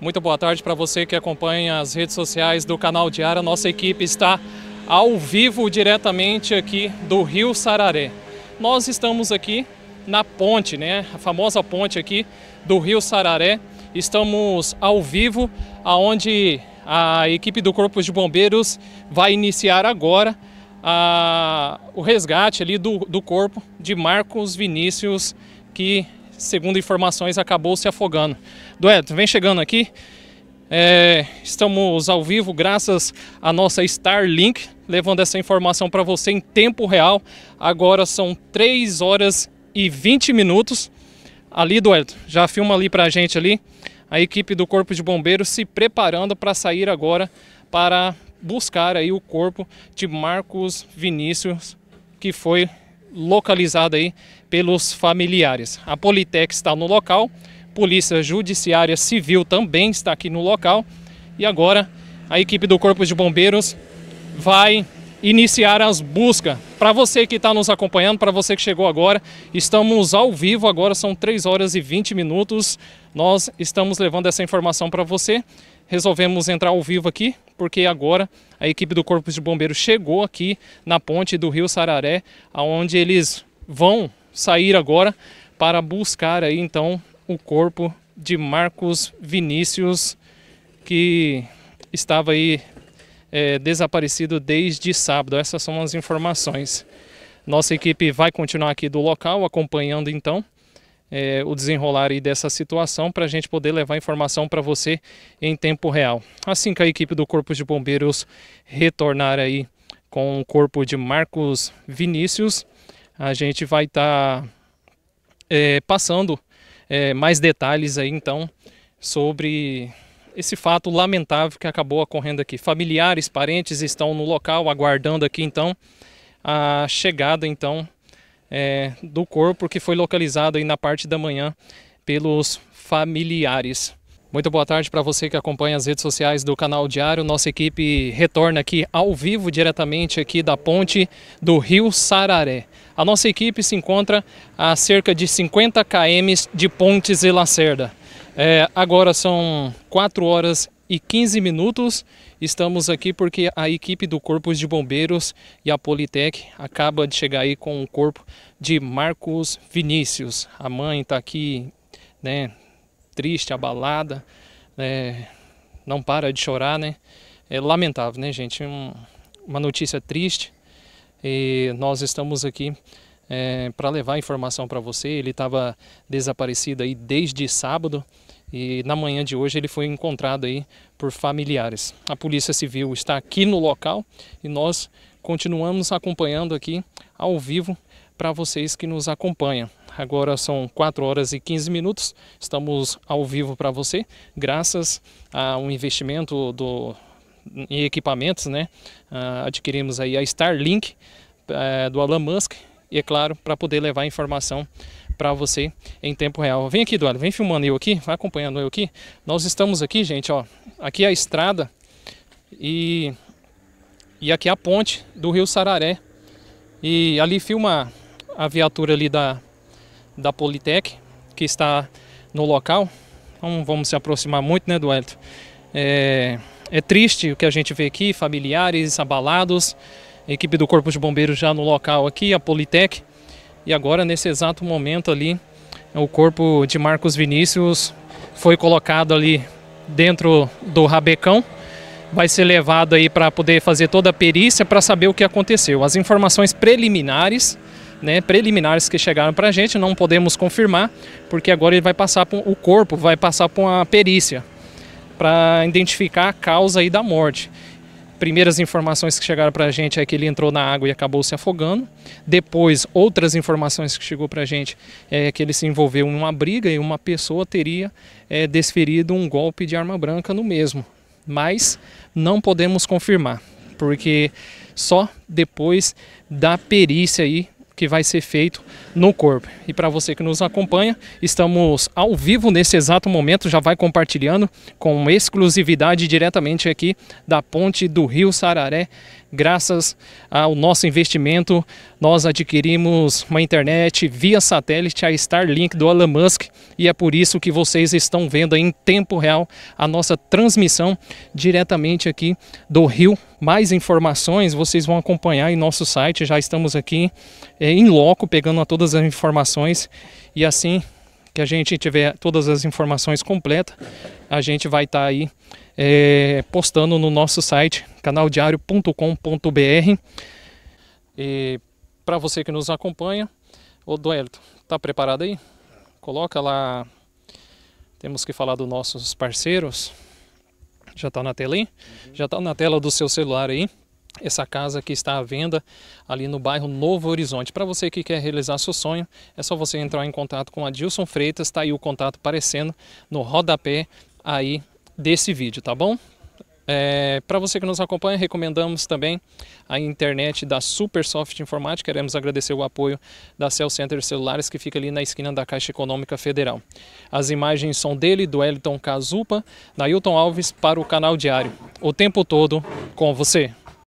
Muito boa tarde para você que acompanha as redes sociais do canal Diário. Nossa equipe está ao vivo diretamente aqui do Rio Sararé. Nós estamos aqui na ponte, né? A famosa ponte aqui do Rio Sararé. Estamos ao vivo aonde a equipe do Corpo de Bombeiros vai iniciar agora a, o resgate ali do, do corpo de Marcos Vinícius que segundo informações, acabou se afogando. Dueto, vem chegando aqui. É, estamos ao vivo graças à nossa Starlink, levando essa informação para você em tempo real. Agora são 3 horas e 20 minutos. Ali, Dueto, já filma ali para a gente ali. A equipe do Corpo de Bombeiros se preparando para sair agora para buscar aí o corpo de Marcos Vinícius, que foi localizada aí pelos familiares. A Politec está no local, Polícia Judiciária Civil também está aqui no local e agora a equipe do Corpo de Bombeiros vai iniciar as buscas. Para você que está nos acompanhando, para você que chegou agora, estamos ao vivo agora, são 3 horas e 20 minutos. Nós estamos levando essa informação para você. Resolvemos entrar ao vivo aqui porque agora a equipe do Corpo de Bombeiros chegou aqui na ponte do Rio Sararé, aonde eles vão sair agora para buscar aí então o corpo de Marcos Vinícius que estava aí é, desaparecido desde sábado. Essas são as informações. Nossa equipe vai continuar aqui do local acompanhando então é, o desenrolar dessa situação para a gente poder levar informação para você em tempo real. Assim que a equipe do Corpo de Bombeiros retornar aí com o corpo de Marcos Vinícius, a gente vai estar tá, é, passando é, mais detalhes aí então sobre esse fato lamentável que acabou ocorrendo aqui. Familiares, parentes estão no local aguardando aqui então a chegada então é, do corpo que foi localizado aí na parte da manhã pelos familiares. Muito boa tarde para você que acompanha as redes sociais do canal Diário. Nossa equipe retorna aqui ao vivo, diretamente aqui da ponte do Rio Sararé. A nossa equipe se encontra a cerca de 50 km de Pontes e Lacerda. É, agora são 4 horas e 15 minutos. Estamos aqui porque a equipe do Corpo de Bombeiros e a Politec acaba de chegar aí com o corpo de Marcos Vinícius. A mãe está aqui, né, triste, abalada, né, não para de chorar, né? É lamentável, né, gente? Um, uma notícia triste e nós estamos aqui é, eh, para levar informação para você. Ele estava desaparecido aí desde sábado e na manhã de hoje ele foi encontrado aí por familiares. A Polícia Civil está aqui no local e nós continuamos acompanhando aqui ao vivo para vocês que nos acompanham. Agora são 4 horas e 15 minutos, estamos ao vivo para você, graças a um investimento do, em equipamentos, né? Ah, adquirimos aí a Starlink eh, do Elon Musk, e é claro, para poder levar informação para você em tempo real. Vem aqui, Eduardo, vem filmando eu aqui, vai acompanhando eu aqui. Nós estamos aqui, gente, ó. Aqui é a estrada e, e aqui é a ponte do rio Sararé. E ali filma a viatura ali da, da Politec, que está no local. Não vamos se aproximar muito, né, do É, é triste o que a gente vê aqui, familiares abalados, equipe do Corpo de Bombeiros já no local aqui, a Politec. E agora, nesse exato momento ali, o corpo de Marcos Vinícius foi colocado ali dentro do rabecão. Vai ser levado aí para poder fazer toda a perícia para saber o que aconteceu. As informações preliminares, né, preliminares que chegaram para a gente, não podemos confirmar, porque agora ele vai passar por, o corpo, vai passar por uma perícia para identificar a causa aí da morte. Primeiras informações que chegaram para a gente é que ele entrou na água e acabou se afogando. Depois, outras informações que chegou para a gente é que ele se envolveu em uma briga e uma pessoa teria é, desferido um golpe de arma branca no mesmo. Mas não podemos confirmar, porque só depois da perícia aí que vai ser feito no corpo. E para você que nos acompanha, estamos ao vivo nesse exato momento, já vai compartilhando com exclusividade diretamente aqui da ponte do Rio Sararé graças ao nosso investimento, nós adquirimos uma internet via satélite, a Starlink do Elon Musk, e é por isso que vocês estão vendo em tempo real a nossa transmissão diretamente aqui do Rio. Mais informações vocês vão acompanhar em nosso site, já estamos aqui eh, em loco pegando todas as informações e assim que a gente tiver todas as informações completas, a gente vai estar tá aí é, postando no nosso site canaldiario.com.br. E para você que nos acompanha, o Duelto, tá preparado aí? Coloca lá. Temos que falar dos nossos parceiros. Já está na tela aí? Uhum. Já está na tela do seu celular aí essa casa que está à venda ali no bairro Novo Horizonte. Para você que quer realizar seu sonho, é só você entrar em contato com a Dilson Freitas, está aí o contato aparecendo no rodapé aí desse vídeo, tá bom? É, para você que nos acompanha, recomendamos também a internet da Supersoft Informática. Queremos agradecer o apoio da Cell Center Celulares, que fica ali na esquina da Caixa Econômica Federal. As imagens são dele, do Elton Cazupa, da Hilton Alves, para o Canal Diário. O tempo todo com você.